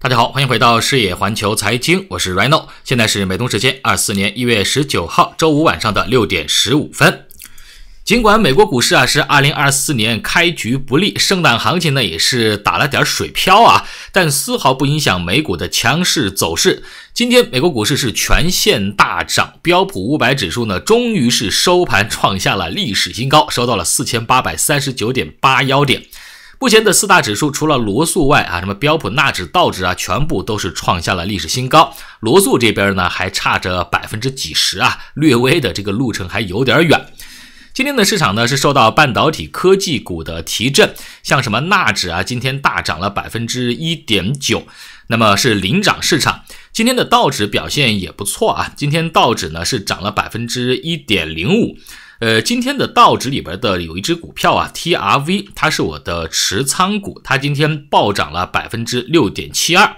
大家好，欢迎回到视野环球财经，我是 Rino，现在是美东时间二四年一月十九号周五晚上的六点十五分。尽管美国股市啊是二零二四年开局不利，圣诞行情呢也是打了点水漂啊，但丝毫不影响美股的强势走势。今天美国股市是全线大涨，标普五百指数呢终于是收盘创下了历史新高，收到了四千八百三十九点八幺点。目前的四大指数除了罗素外啊，什么标普、纳指、道指啊，全部都是创下了历史新高。罗素这边呢还差着百分之几十啊，略微的这个路程还有点远。今天的市场呢是受到半导体科技股的提振，像什么纳指啊，今天大涨了百分之一点九，那么是领涨市场。今天的道指表现也不错啊，今天道指呢是涨了百分之一点零五。呃，今天的道指里边的有一只股票啊，TRV，它是我的持仓股，它今天暴涨了百分之六点七二。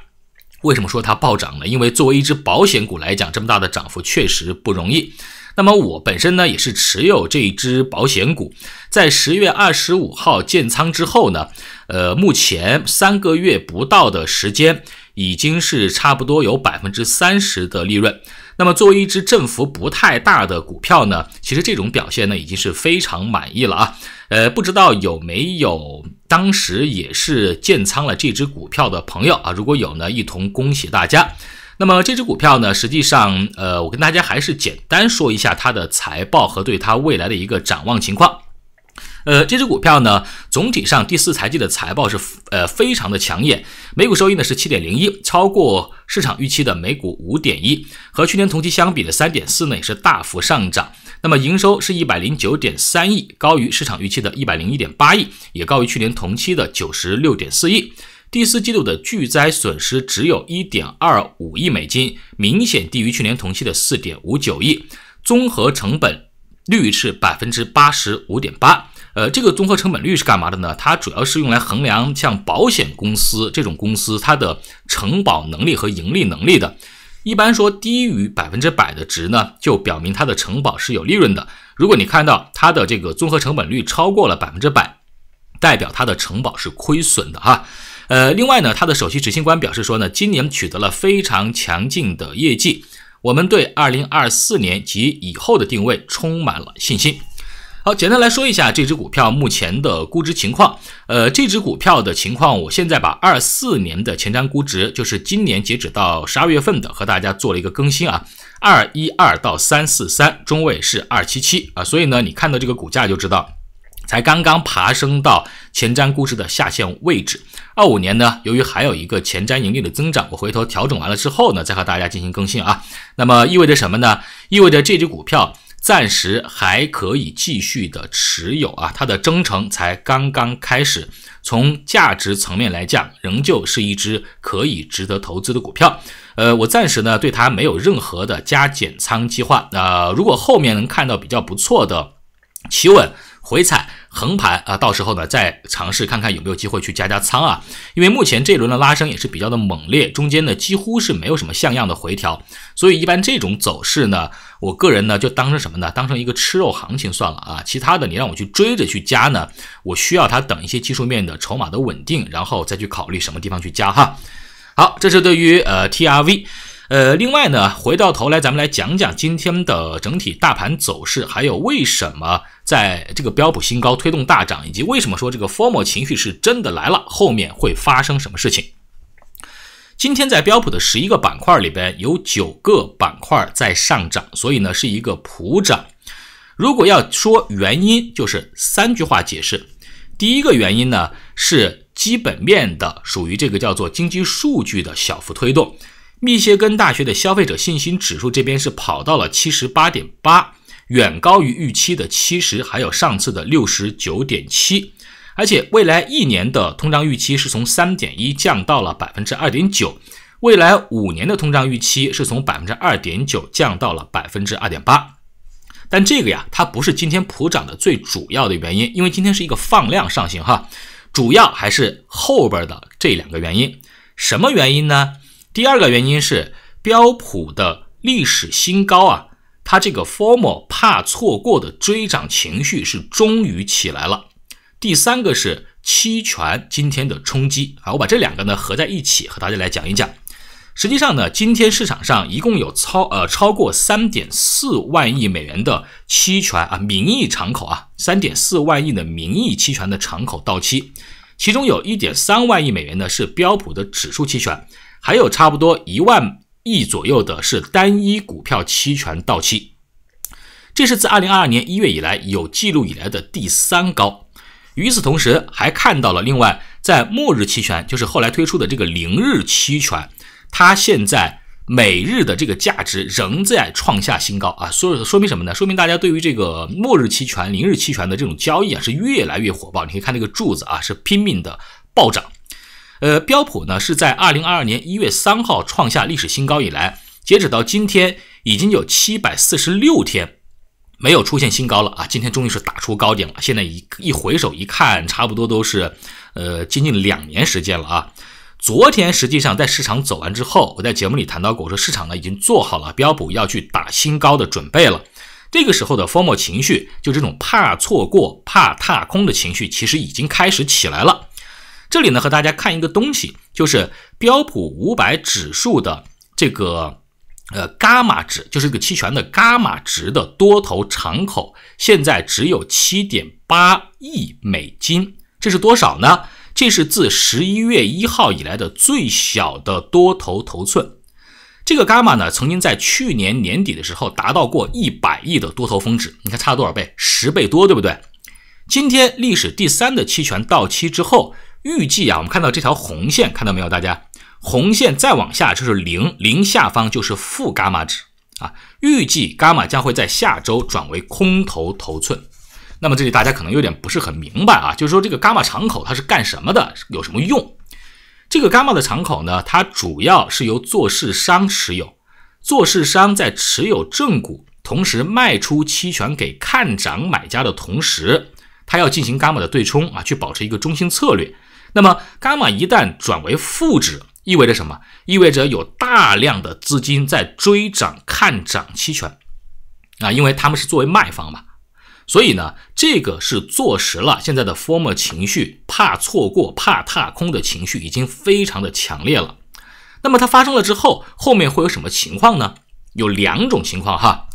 为什么说它暴涨呢？因为作为一只保险股来讲，这么大的涨幅确实不容易。那么我本身呢也是持有这一只保险股，在十月二十五号建仓之后呢，呃，目前三个月不到的时间，已经是差不多有百分之三十的利润。那么作为一只振幅不太大的股票呢，其实这种表现呢已经是非常满意了啊。呃，不知道有没有当时也是建仓了这只股票的朋友啊？如果有呢，一同恭喜大家。那么这只股票呢，实际上，呃，我跟大家还是简单说一下它的财报和对它未来的一个展望情况。呃，这只股票呢，总体上第四财季的财报是呃非常的抢眼，每股收益呢是七点零一，超过市场预期的每股五点一，和去年同期相比的三点四呢也是大幅上涨。那么营收是一百零九点三亿，高于市场预期的一百零一点八亿，也高于去年同期的九十六点四亿。第四季度的巨灾损失只有一点二五亿美金，明显低于去年同期的四点五九亿，综合成本率是百分之八十五点八。呃，这个综合成本率是干嘛的呢？它主要是用来衡量像保险公司这种公司它的承保能力和盈利能力的。一般说低于百分之百的值呢，就表明它的承保是有利润的。如果你看到它的这个综合成本率超过了百分之百，代表它的承保是亏损的哈。呃，另外呢，它的首席执行官表示说呢，今年取得了非常强劲的业绩，我们对二零二四年及以后的定位充满了信心。好，简单来说一下这只股票目前的估值情况。呃，这只股票的情况，我现在把二四年的前瞻估值，就是今年截止到十二月份的，和大家做了一个更新啊。二一二到三四三，中位是二七七啊。所以呢，你看到这个股价就知道，才刚刚爬升到前瞻估值的下限位置。二五年呢，由于还有一个前瞻盈利的增长，我回头调整完了之后呢，再和大家进行更新啊。那么意味着什么呢？意味着这只股票。暂时还可以继续的持有啊，它的征程才刚刚开始。从价值层面来讲，仍旧是一只可以值得投资的股票。呃，我暂时呢对它没有任何的加减仓计划。呃，如果后面能看到比较不错的企稳、回踩、横盘啊，到时候呢再尝试看看有没有机会去加加仓啊。因为目前这一轮的拉升也是比较的猛烈，中间呢几乎是没有什么像样的回调，所以一般这种走势呢。我个人呢，就当成什么呢？当成一个吃肉行情算了啊。其他的，你让我去追着去加呢，我需要它等一些技术面的筹码的稳定，然后再去考虑什么地方去加哈。好，这是对于呃 T R V，呃，另外呢，回到头来咱们来讲讲今天的整体大盘走势，还有为什么在这个标普新高推动大涨，以及为什么说这个 formal 情绪是真的来了，后面会发生什么事情。今天在标普的十一个板块里边，有九个板块在上涨，所以呢是一个普涨。如果要说原因，就是三句话解释。第一个原因呢是基本面的，属于这个叫做经济数据的小幅推动。密歇根大学的消费者信心指数这边是跑到了七十八点八，远高于预期的七十，还有上次的六十九点七。而且未来一年的通胀预期是从三点一降到了百分之二点九，未来五年的通胀预期是从百分之二点九降到了百分之二点八。但这个呀，它不是今天普涨的最主要的原因，因为今天是一个放量上行哈，主要还是后边的这两个原因。什么原因呢？第二个原因是标普的历史新高啊，它这个 f o r m a l 怕错过的追涨情绪是终于起来了。第三个是期权今天的冲击啊！我把这两个呢合在一起和大家来讲一讲。实际上呢，今天市场上一共有超呃超过三点四万亿美元的期权啊，名义敞口啊，三点四万亿的名义期权的敞口到期，其中有一点三万亿美元呢是标普的指数期权，还有差不多一万亿左右的是单一股票期权到期。这是自二零二二年一月以来有记录以来的第三高。与此同时，还看到了另外，在末日期权，就是后来推出的这个零日期权，它现在每日的这个价值仍在创下新高啊！所以说明什么呢？说明大家对于这个末日期权、零日期权的这种交易啊，是越来越火爆。你可以看这个柱子啊，是拼命的暴涨。呃，标普呢是在二零二二年一月三号创下历史新高以来，截止到今天已经有七百四十六天。没有出现新高了啊！今天终于是打出高点了。现在一一回首一看，差不多都是，呃，接近两年时间了啊。昨天实际上在市场走完之后，我在节目里谈到过，说市场呢已经做好了标普要去打新高的准备了。这个时候的 formal 情绪，就这种怕错过、怕踏空的情绪，其实已经开始起来了。这里呢，和大家看一个东西，就是标普五百指数的这个。呃，伽马值就是个期权的伽马值的多头敞口，现在只有七点八亿美金，这是多少呢？这是自十一月一号以来的最小的多头头寸。这个伽马呢，曾经在去年年底的时候达到过一百亿的多头峰值，你看差了多少倍？十倍多，对不对？今天历史第三的期权到期之后，预计啊，我们看到这条红线，看到没有，大家？红线再往下就是零，零下方就是负伽马值啊。预计伽马将会在下周转为空头头寸。那么这里大家可能有点不是很明白啊，就是说这个伽马敞口它是干什么的，有什么用？这个伽马的敞口呢，它主要是由做市商持有。做市商在持有正股同时卖出期权给看涨买家的同时，他要进行伽马的对冲啊，去保持一个中心策略。那么伽马一旦转为负值，意味着什么？意味着有大量的资金在追涨看涨期权啊，因为他们是作为卖方嘛，所以呢，这个是坐实了现在的 form 情绪，怕错过、怕踏空的情绪已经非常的强烈了。那么它发生了之后，后面会有什么情况呢？有两种情况哈，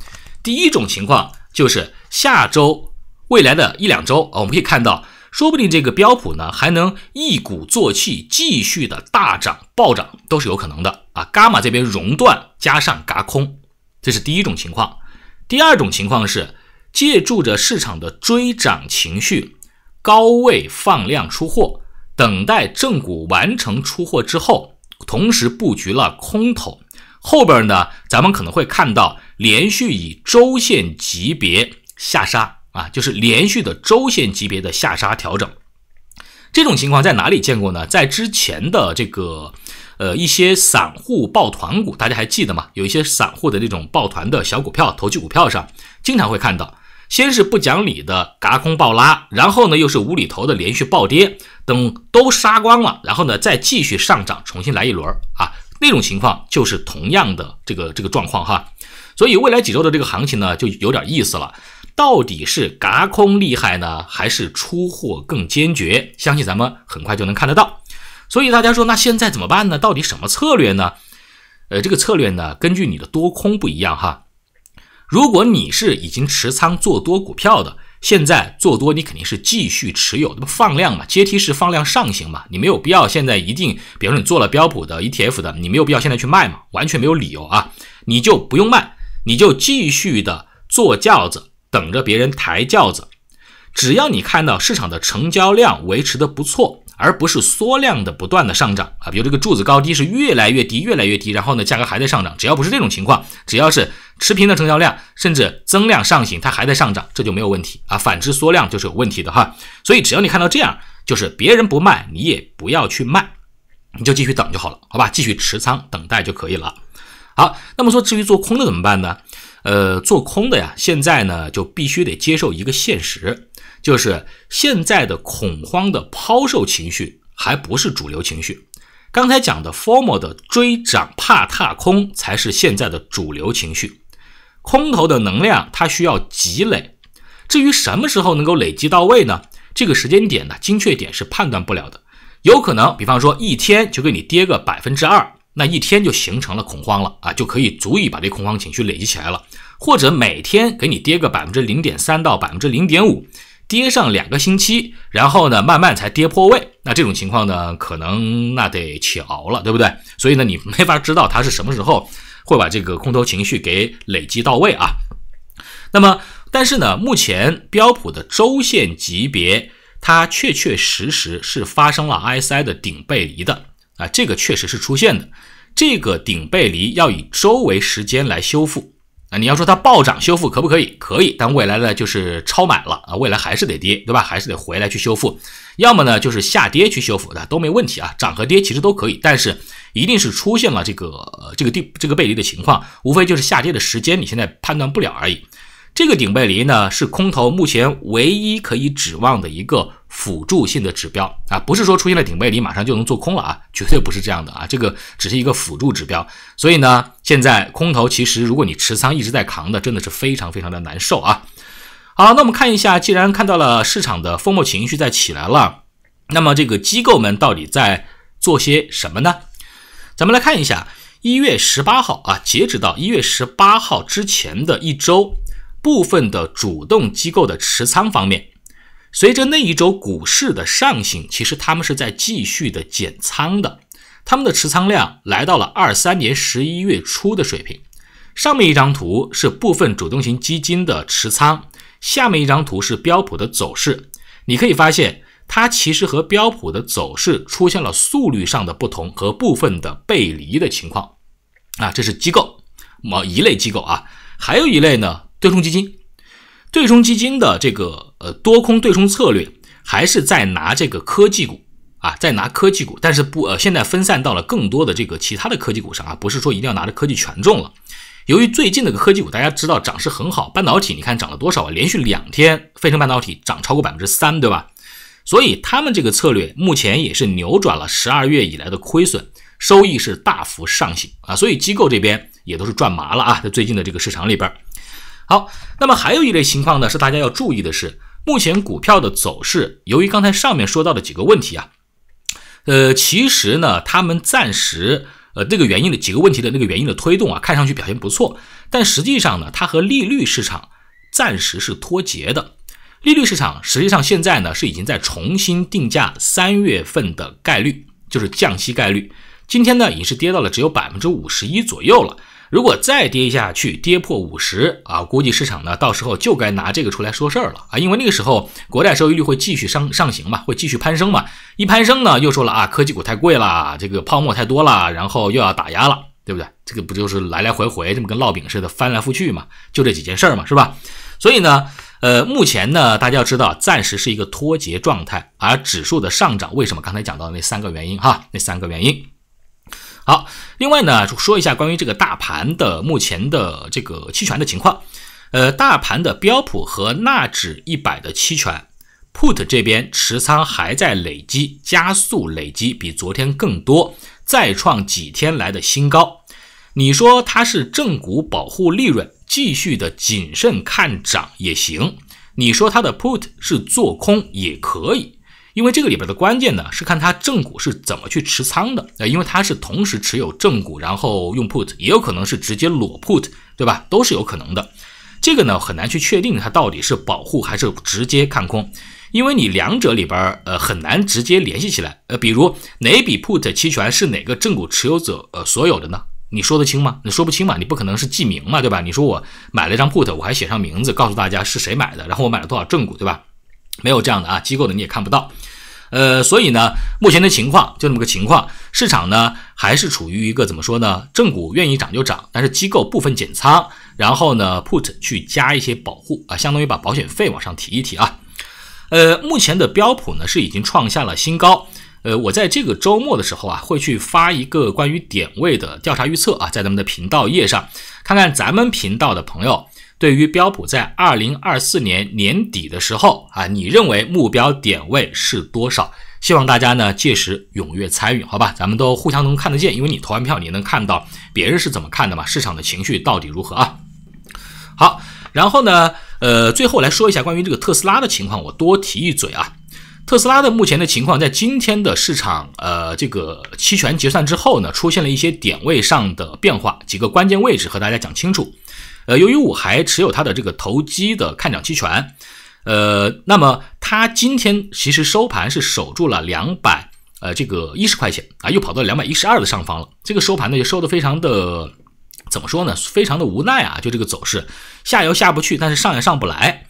第一种情况就是下周、未来的一两周啊，我们可以看到。说不定这个标普呢还能一鼓作气继续的大涨、暴涨，都是有可能的啊！伽马这边熔断加上嘎空，这是第一种情况；第二种情况是借助着市场的追涨情绪，高位放量出货，等待正股完成出货之后，同时布局了空头。后边呢，咱们可能会看到连续以周线级别下杀。啊，就是连续的周线级别的下杀调整，这种情况在哪里见过呢？在之前的这个呃一些散户抱团股，大家还记得吗？有一些散户的这种抱团的小股票、投机股票上，经常会看到，先是不讲理的嘎空爆拉，然后呢又是无厘头的连续暴跌，等都杀光了，然后呢再继续上涨，重新来一轮啊，那种情况就是同样的这个这个状况哈。所以未来几周的这个行情呢，就有点意思了。到底是嘎空厉害呢，还是出货更坚决？相信咱们很快就能看得到。所以大家说，那现在怎么办呢？到底什么策略呢？呃，这个策略呢，根据你的多空不一样哈。如果你是已经持仓做多股票的，现在做多你肯定是继续持有，那不放量嘛，阶梯式放量上行嘛，你没有必要现在一定，比如说你做了标普的 ETF 的，你没有必要现在去卖嘛，完全没有理由啊，你就不用卖，你就继续的坐轿子。等着别人抬轿子，只要你看到市场的成交量维持的不错，而不是缩量的不断的上涨啊，比如这个柱子高低是越来越低，越来越低，然后呢价格还在上涨，只要不是这种情况，只要是持平的成交量，甚至增量上行，它还在上涨，这就没有问题啊。反之缩量就是有问题的哈。所以只要你看到这样，就是别人不卖，你也不要去卖，你就继续等就好了，好吧，继续持仓等待就可以了。好，那么说至于做空的怎么办呢？呃，做空的呀，现在呢就必须得接受一个现实，就是现在的恐慌的抛售情绪还不是主流情绪。刚才讲的 FORM a l 的追涨怕踏空才是现在的主流情绪。空头的能量它需要积累，至于什么时候能够累积到位呢？这个时间点呢，精确点是判断不了的。有可能，比方说一天就给你跌个百分之二。那一天就形成了恐慌了啊，就可以足以把这恐慌情绪累积起来了，或者每天给你跌个百分之零点三到百分之零点五，跌上两个星期，然后呢慢慢才跌破位。那这种情况呢，可能那得熬了，对不对？所以呢你没法知道它是什么时候会把这个空头情绪给累积到位啊。那么但是呢，目前标普的周线级别，它确确实实是发生了 i s i 的顶背离的。啊，这个确实是出现的，这个顶背离要以周围时间来修复。啊，你要说它暴涨修复可不可以？可以，但未来呢就是超买了啊，未来还是得跌，对吧？还是得回来去修复，要么呢就是下跌去修复，那都没问题啊，涨和跌其实都可以，但是一定是出现了这个这个地这个背离的情况，无非就是下跌的时间你现在判断不了而已。这个顶背离呢，是空头目前唯一可以指望的一个辅助性的指标啊，不是说出现了顶背离马上就能做空了啊，绝对不是这样的啊，这个只是一个辅助指标。所以呢，现在空头其实如果你持仓一直在扛的，真的是非常非常的难受啊。好，那我们看一下，既然看到了市场的疯魔情绪在起来了，那么这个机构们到底在做些什么呢？咱们来看一下，一月十八号啊，截止到一月十八号之前的一周。部分的主动机构的持仓方面，随着那一周股市的上行，其实他们是在继续的减仓的，他们的持仓量来到了二三年十一月初的水平。上面一张图是部分主动型基金的持仓，下面一张图是标普的走势。你可以发现，它其实和标普的走势出现了速率上的不同和部分的背离的情况。啊，这是机构某一类机构啊，还有一类呢。对冲基金，对冲基金的这个呃多空对冲策略还是在拿这个科技股啊，在拿科技股，但是不呃现在分散到了更多的这个其他的科技股上啊，不是说一定要拿着科技权重了。由于最近的个科技股大家知道涨势很好，半导体你看涨了多少，啊？连续两天飞城半导体涨超过百分之三，对吧？所以他们这个策略目前也是扭转了十二月以来的亏损，收益是大幅上行啊，所以机构这边也都是赚麻了啊，在最近的这个市场里边。好，那么还有一类情况呢，是大家要注意的，是目前股票的走势，由于刚才上面说到的几个问题啊，呃，其实呢，他们暂时，呃，这个原因的几个问题的那个原因的推动啊，看上去表现不错，但实际上呢，它和利率市场暂时是脱节的。利率市场实际上现在呢，是已经在重新定价三月份的概率，就是降息概率，今天呢，已经是跌到了只有百分之五十一左右了。如果再跌下去，跌破五十啊，估计市场呢，到时候就该拿这个出来说事儿了啊，因为那个时候国债收益率会继续上上行嘛，会继续攀升嘛，一攀升呢，又说了啊，科技股太贵了，这个泡沫太多了，然后又要打压了，对不对？这个不就是来来回回这么跟烙饼似的翻来覆去嘛，就这几件事儿嘛，是吧？所以呢，呃，目前呢，大家要知道，暂时是一个脱节状态，而指数的上涨，为什么刚才讲到那三个原因哈，那三个原因。好，另外呢，说一下关于这个大盘的目前的这个期权的情况。呃，大盘的标普和纳指一百的期权，put 这边持仓还在累积，加速累积，比昨天更多，再创几天来的新高。你说它是正股保护利润，继续的谨慎看涨也行。你说它的 put 是做空也可以。因为这个里边的关键呢，是看他正股是怎么去持仓的。呃，因为他是同时持有正股，然后用 put，也有可能是直接裸 put，对吧？都是有可能的。这个呢，很难去确定它到底是保护还是直接看空，因为你两者里边，呃，很难直接联系起来。呃，比如哪笔 put 期权是哪个正股持有者呃所有的呢？你说得清吗？你说不清嘛，你不可能是记名嘛，对吧？你说我买了一张 put，我还写上名字，告诉大家是谁买的，然后我买了多少正股，对吧？没有这样的啊，机构的你也看不到，呃，所以呢，目前的情况就这么个情况，市场呢还是处于一个怎么说呢，正股愿意涨就涨，但是机构部分减仓，然后呢，put 去加一些保护啊，相当于把保险费往上提一提啊，呃，目前的标普呢是已经创下了新高，呃，我在这个周末的时候啊，会去发一个关于点位的调查预测啊，在咱们的频道页上，看看咱们频道的朋友。对于标普在二零二四年年底的时候啊，你认为目标点位是多少？希望大家呢届时踊跃参与，好吧？咱们都互相能看得见，因为你投完票，你能看到别人是怎么看的嘛？市场的情绪到底如何啊？好，然后呢，呃，最后来说一下关于这个特斯拉的情况，我多提一嘴啊。特斯拉的目前的情况，在今天的市场呃这个期权结算之后呢，出现了一些点位上的变化，几个关键位置和大家讲清楚。呃，由于我还持有它的这个投机的看涨期权，呃，那么它今天其实收盘是守住了两百，呃，这个一十块钱啊，又跑到两百一十二的上方了。这个收盘呢，就收的非常的，怎么说呢？非常的无奈啊，就这个走势，下游下不去，但是上也上不来。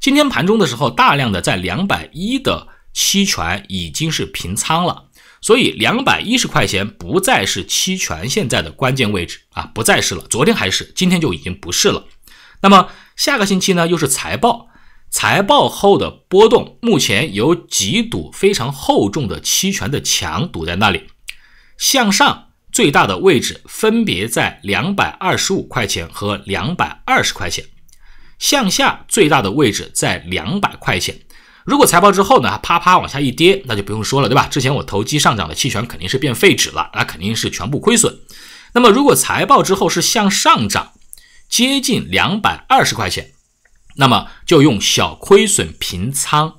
今天盘中的时候，大量的在两百一的期权已经是平仓了。所以，两百一十块钱不再是期权现在的关键位置啊，不再是了。昨天还是，今天就已经不是了。那么，下个星期呢，又是财报，财报后的波动，目前有几堵非常厚重的期权的墙堵在那里。向上最大的位置分别在两百二十五块钱和两百二十块钱，向下最大的位置在两百块钱。如果财报之后呢，啪啪往下一跌，那就不用说了，对吧？之前我投机上涨的期权肯定是变废纸了，那肯定是全部亏损。那么如果财报之后是向上涨，接近两百二十块钱，那么就用小亏损平仓，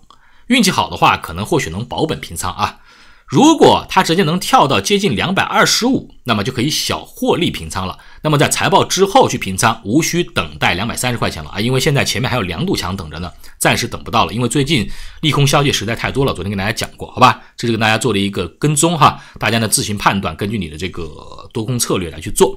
运气好的话，可能或许能保本平仓啊。如果它直接能跳到接近两百二十五，那么就可以小获利平仓了。那么在财报之后去平仓，无需等待两百三十块钱了啊，因为现在前面还有两堵墙等着呢，暂时等不到了。因为最近利空消息实在太多了，昨天跟大家讲过，好吧？这是跟大家做了一个跟踪哈，大家呢自行判断，根据你的这个多空策略来去做。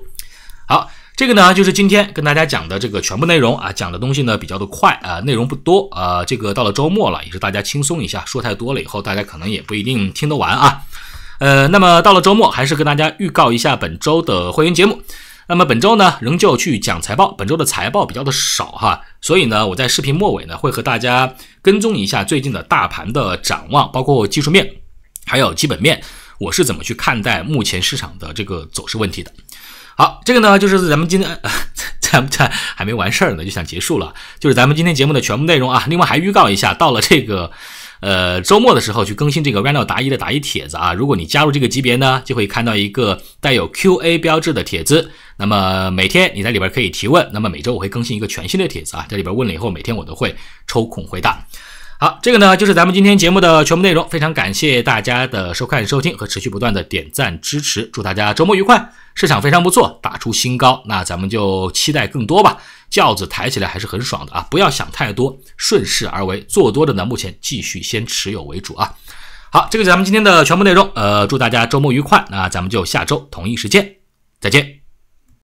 好。这个呢，就是今天跟大家讲的这个全部内容啊，讲的东西呢比较的快啊，内容不多啊。这个到了周末了，也是大家轻松一下，说太多了以后，大家可能也不一定听得完啊。呃，那么到了周末，还是跟大家预告一下本周的会员节目。那么本周呢，仍旧去讲财报，本周的财报比较的少哈，所以呢，我在视频末尾呢，会和大家跟踪一下最近的大盘的展望，包括技术面，还有基本面，我是怎么去看待目前市场的这个走势问题的。好，这个呢就是咱们今天，咱们才还没完事儿呢，就想结束了。就是咱们今天节目的全部内容啊。另外还预告一下，到了这个呃周末的时候去更新这个 Randall 答疑的答疑帖子啊。如果你加入这个级别呢，就会看到一个带有 QA 标志的帖子。那么每天你在里边可以提问，那么每周我会更新一个全新的帖子啊，在里边问了以后，每天我都会抽空回答。好，这个呢就是咱们今天节目的全部内容，非常感谢大家的收看、收听和持续不断的点赞支持，祝大家周末愉快，市场非常不错，打出新高，那咱们就期待更多吧，轿子抬起来还是很爽的啊，不要想太多，顺势而为，做多的呢目前继续先持有为主啊。好，这个是咱们今天的全部内容，呃，祝大家周末愉快，那咱们就下周同一时间再见。